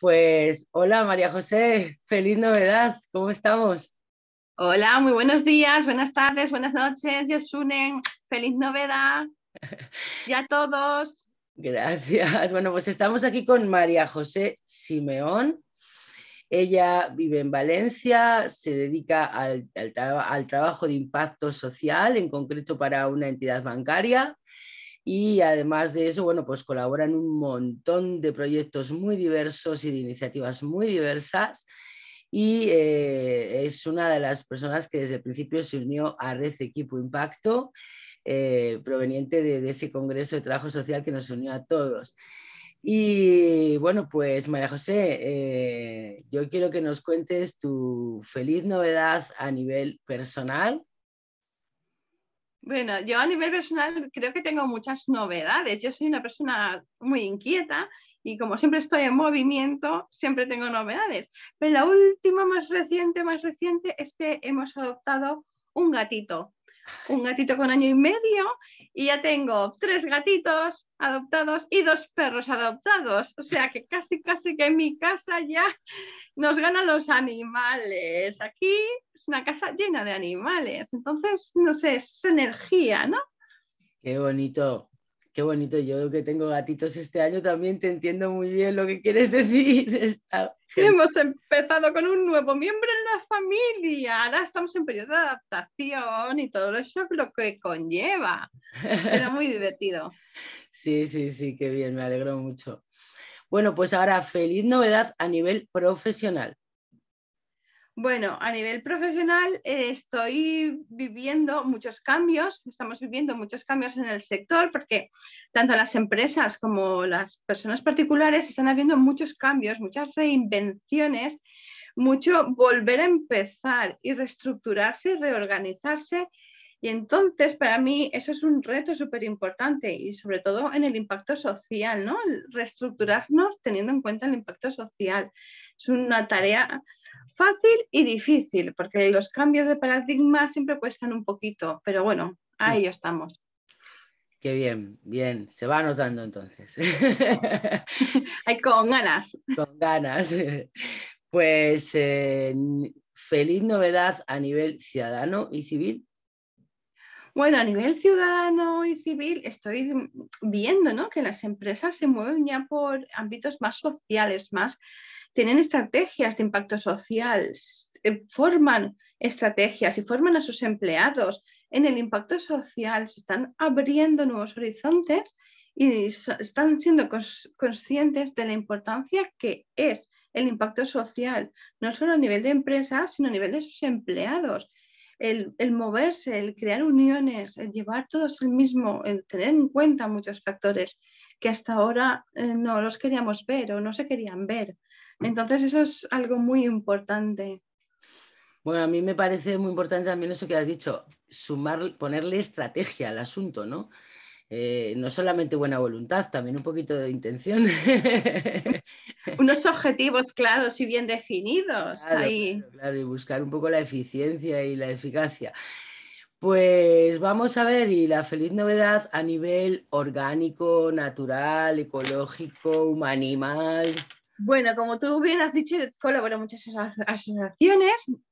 Pues hola María José, feliz novedad, ¿cómo estamos? Hola, muy buenos días, buenas tardes, buenas noches, unen, feliz novedad. Y a todos. Gracias. Bueno, pues estamos aquí con María José Simeón. Ella vive en Valencia, se dedica al trabajo de impacto social, en concreto para una entidad bancaria. Y además de eso, bueno, pues colabora en un montón de proyectos muy diversos y de iniciativas muy diversas. Y eh, es una de las personas que desde el principio se unió a Red Equipo Impacto, eh, proveniente de, ese Congreso de Trabajo Social que nos unió a todos. Y bueno, pues María José, eh, yo quiero que nos cuentes tu feliz novedad a nivel personal bueno, yo a nivel personal creo que tengo muchas novedades. Yo soy una persona muy inquieta y como siempre estoy en movimiento, siempre tengo novedades. Pero la última más reciente, más reciente es que hemos adoptado un gatito. Un gatito con año y medio y ya tengo tres gatitos adoptados y dos perros adoptados. O sea que casi, casi que en mi casa ya nos ganan los animales. Aquí una casa llena de animales. Entonces, no sé, es energía, ¿no? Qué bonito, qué bonito. Yo que tengo gatitos este año también te entiendo muy bien lo que quieres decir. Hemos empezado con un nuevo miembro en la familia. Ahora estamos en periodo de adaptación y todo eso lo que conlleva. Era muy divertido. Sí, sí, sí, qué bien, me alegro mucho. Bueno, pues ahora feliz novedad a nivel profesional. Bueno, a nivel profesional eh, estoy viviendo muchos cambios, estamos viviendo muchos cambios en el sector porque tanto las empresas como las personas particulares están habiendo muchos cambios, muchas reinvenciones, mucho volver a empezar y reestructurarse, y reorganizarse. Y entonces para mí eso es un reto súper importante y sobre todo en el impacto social, ¿no? Reestructurarnos teniendo en cuenta el impacto social. Es una tarea fácil y difícil, porque los cambios de paradigma siempre cuestan un poquito, pero bueno, ahí mm. estamos. Qué bien, bien, se va anotando entonces. Hay con ganas. Con ganas. Pues eh, feliz novedad a nivel ciudadano y civil. Bueno, a nivel ciudadano y civil estoy viendo que las empresas se mueven ya por ámbitos más sociales, más tienen estrategias de impacto social, eh, forman estrategias y forman a sus empleados en el impacto social, se están abriendo nuevos horizontes y están siendo conscientes de la importancia que es el impacto social, no solo a nivel de empresas, sino a nivel de sus empleados. El, moverse, el crear uniones, el llevar todos el mismo, el tener en cuenta muchos factores que hasta ahora eh, no los queríamos ver o no se querían ver. Entonces eso es algo muy importante. Bueno, a mí me parece muy importante también eso que has dicho, sumar, ponerle estrategia al asunto, ¿no? Eh, no solamente buena voluntad, también un poquito de intención. Unos objetivos claros y bien definidos. Claro, y buscar un poco la eficiencia y la eficacia. Pues vamos a ver, y la feliz novedad a nivel orgánico, natural, ecológico, animal. Bueno, como tú bien has dicho, colaboro en muchas asociaciones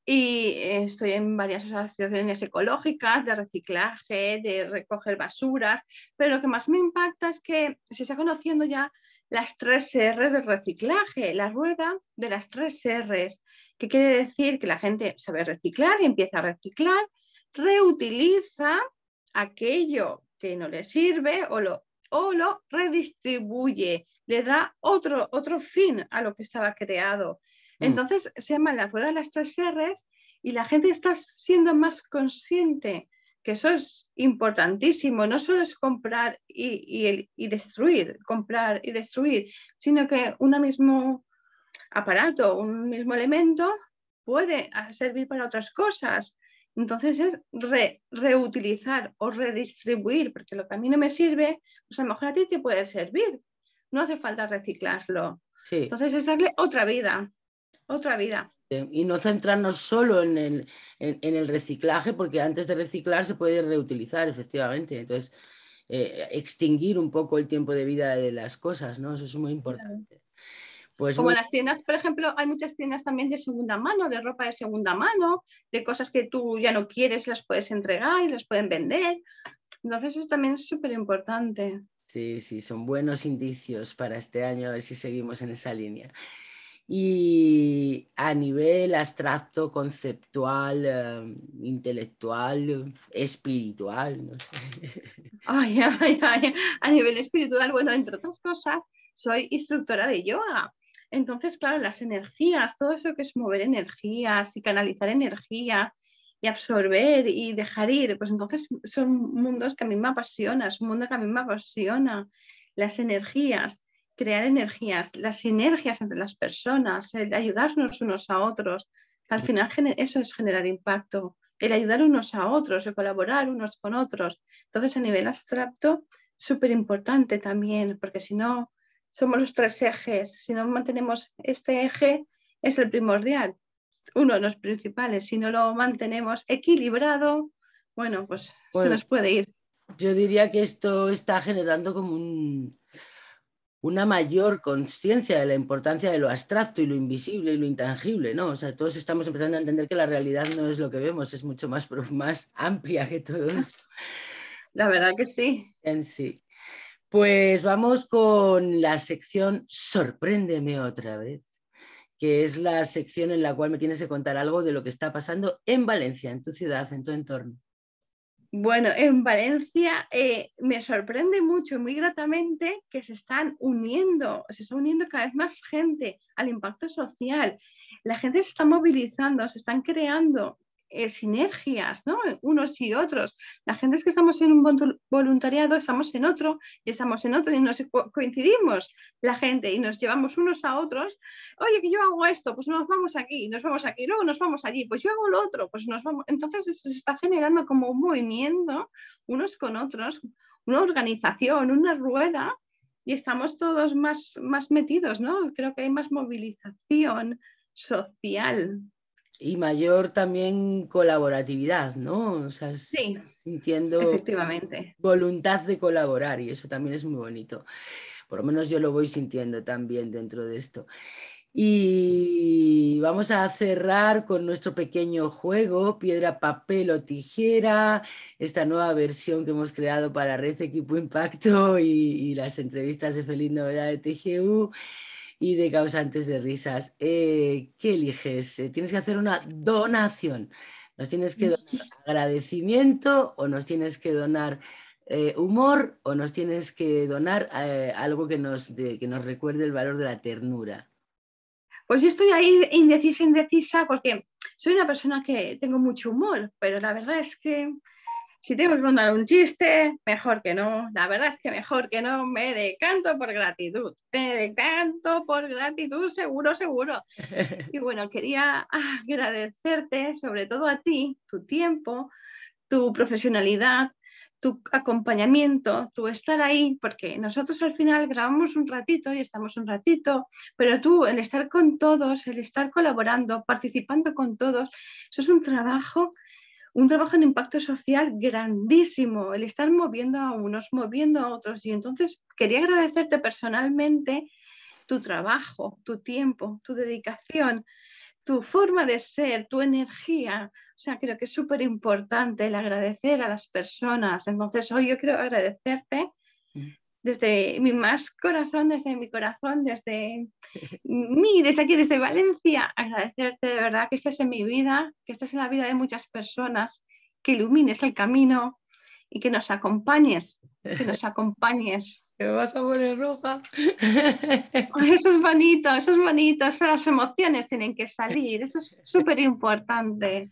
y estoy en varias asociaciones ecológicas de reciclaje, de recoger basuras, pero lo que más me impacta es que se está conociendo ya las tres R del reciclaje, la rueda de las tres R's, que quiere decir que la gente sabe reciclar y empieza a reciclar, reutiliza aquello que no le sirve o lo o lo redistribuye, le da otro, fin a lo que estaba creado. Mm. Entonces se se la las de las tres R's y la gente está siendo más consciente que eso es importantísimo, no solo es comprar y destruir, comprar y destruir, sino que un mismo aparato, un mismo elemento puede servir para otras cosas. Entonces es reutilizar o redistribuir, porque lo que a mí no me sirve, pues a lo mejor a ti te puede servir. No hace falta reciclarlo. Entonces es darle otra vida, otra vida. Y no centrarnos solo en el, reciclaje, porque antes de reciclar se puede reutilizar, efectivamente. Entonces, eh, extinguir un poco el tiempo de vida de las cosas, ¿no? Eso es muy importante. Pues Como las tiendas, por ejemplo, hay muchas tiendas también de segunda mano, de ropa de segunda mano, de cosas que tú ya no quieres, las puedes entregar y las pueden vender. Entonces eso también es súper importante. Sí, sí, son buenos indicios para este año, a ver si seguimos en esa línea. Y a nivel abstracto, conceptual, eh, intelectual, espiritual, no sé. A nivel espiritual, bueno, entre otras cosas, soy instructora de yoga. Entonces, claro, las energías, todo eso que es mover energías y canalizar energía y absorber y dejar ir, pues entonces son mundos que a mí me apasiona, es un mundo que a mí me apasiona. Las energías, crear energías, las sinergias entre las personas, el ayudarnos unos a otros. Al final eso es generar impacto, el ayudar unos a otros, el colaborar unos con otros. Entonces a nivel abstracto, súper importante también, porque si no, somos los tres ejes. Si no mantenemos este eje, es el primordial, uno de los principales. Si no lo mantenemos equilibrado, bueno, pues se nos puede ir. Yo diría que esto está generando como una mayor conciencia de la importancia de lo abstracto y lo invisible y lo intangible, ¿no? sea, todos estamos empezando a entender que la realidad no es lo que vemos, es mucho más, más amplia que todo eso. La verdad que sí. En sí. Pues vamos con la sección Sorpréndeme otra vez, que es la sección en la cual me tienes que contar algo de lo que está pasando en Valencia, en tu ciudad, en tu entorno. Bueno, en Valencia eh, me sorprende mucho, muy gratamente, que se están uniendo, se está uniendo cada vez más gente al impacto social. La gente se está movilizando, se están creando eh, sinergias, ¿no? Unos y otros. La gente es que estamos en un voluntariado, estamos en otro, y estamos en otro, y nos coincidimos la gente y nos llevamos unos a otros. Oye, que yo hago esto, pues nos vamos aquí, nos vamos aquí, luego nos vamos allí, pues yo hago lo otro, pues nos vamos. Entonces se está generando como un movimiento unos con otros, una organización, una rueda, y estamos todos más, más metidos, ¿no? Creo que hay más movilización social y mayor también colaboratividad, ¿no? O sea, sintiendo voluntad de colaborar y eso también es muy bonito. Por lo menos yo lo voy sintiendo también dentro de esto. Y vamos a cerrar con nuestro pequeño juego, piedra, papel o tijera, esta nueva versión que hemos creado para Red Equipo Impacto y, y las entrevistas de Feliz Novedad de TGU y de causantes de risas. Eh, ¿Qué eliges? Eh, ¿Tienes que hacer una donación? ¿Nos tienes que donar agradecimiento o nos tienes que donar eh, humor o nos tienes que donar algo que nos, que nos recuerde el valor de la ternura? Pues yo estoy ahí indecisa, indecisa, porque soy una persona que tengo mucho humor, pero la verdad es que si te que mandado un chiste, mejor que no. La verdad es que mejor que no. Me decanto por gratitud. Me decanto por gratitud, seguro, seguro. Y bueno, quería agradecerte sobre todo a ti, tu tiempo, tu profesionalidad, tu acompañamiento, tu estar ahí, porque nosotros al final grabamos un ratito y estamos un ratito, pero tú el estar con todos, el estar colaborando, participando con todos, eso es un trabajo un trabajo en impacto social grandísimo, el estar moviendo a unos, moviendo a otros. Y entonces quería agradecerte personalmente tu trabajo, tu tiempo, tu dedicación, tu forma de ser, tu energía. O sea, creo que es súper importante el agradecer a las personas. Entonces, hoy yo quiero agradecerte mm desde mi más corazón, desde mi corazón, desde mí, desde aquí, desde Valencia, agradecerte de verdad que estés en mi vida, que estés en la vida de muchas personas, que ilumines el camino y que nos acompañes, que nos acompañes. me vas a poner roja. Eso es bonito, eso es bonito, las emociones tienen que salir, eso es súper importante.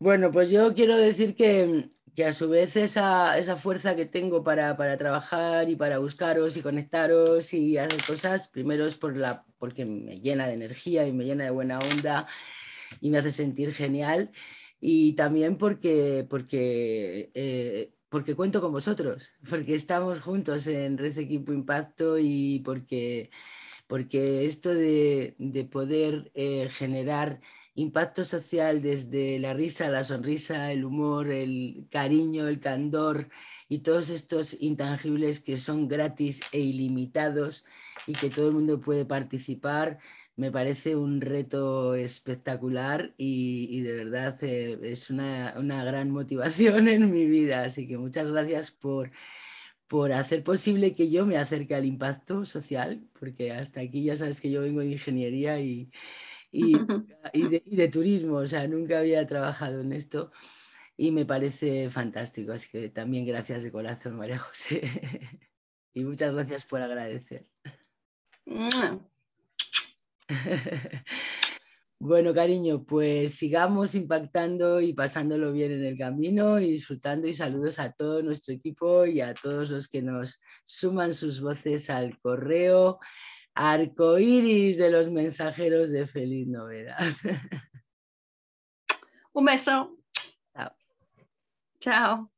Bueno, pues yo quiero decir que que a su vez esa, fuerza que tengo para, trabajar y para buscaros y conectaros y hacer cosas, primero es por la, porque me llena de energía y me llena de buena onda y me hace sentir genial y también porque, porque, eh, porque cuento con vosotros, porque estamos juntos en Red Equipo Impacto y porque, porque esto de, de poder eh, generar impacto social desde la risa, la sonrisa, el humor, el cariño, el candor y todos estos intangibles que son gratis e ilimitados y que todo el mundo puede participar, me parece un reto espectacular y, de verdad eh, es una, una, gran motivación en mi vida. Así que muchas gracias por, por hacer posible que yo me acerque al impacto social, porque hasta aquí ya sabes que yo vengo de ingeniería y y, de, turismo, o sea, nunca había trabajado en esto y me parece fantástico. Así que también gracias de corazón, María José. y muchas gracias por agradecer. bueno, cariño, pues sigamos impactando y pasándolo bien en el camino y disfrutando y saludos a todo nuestro equipo y a todos los que nos suman sus voces al correo iris de los mensajeros de feliz novedad. Un beso. Chao. Chao.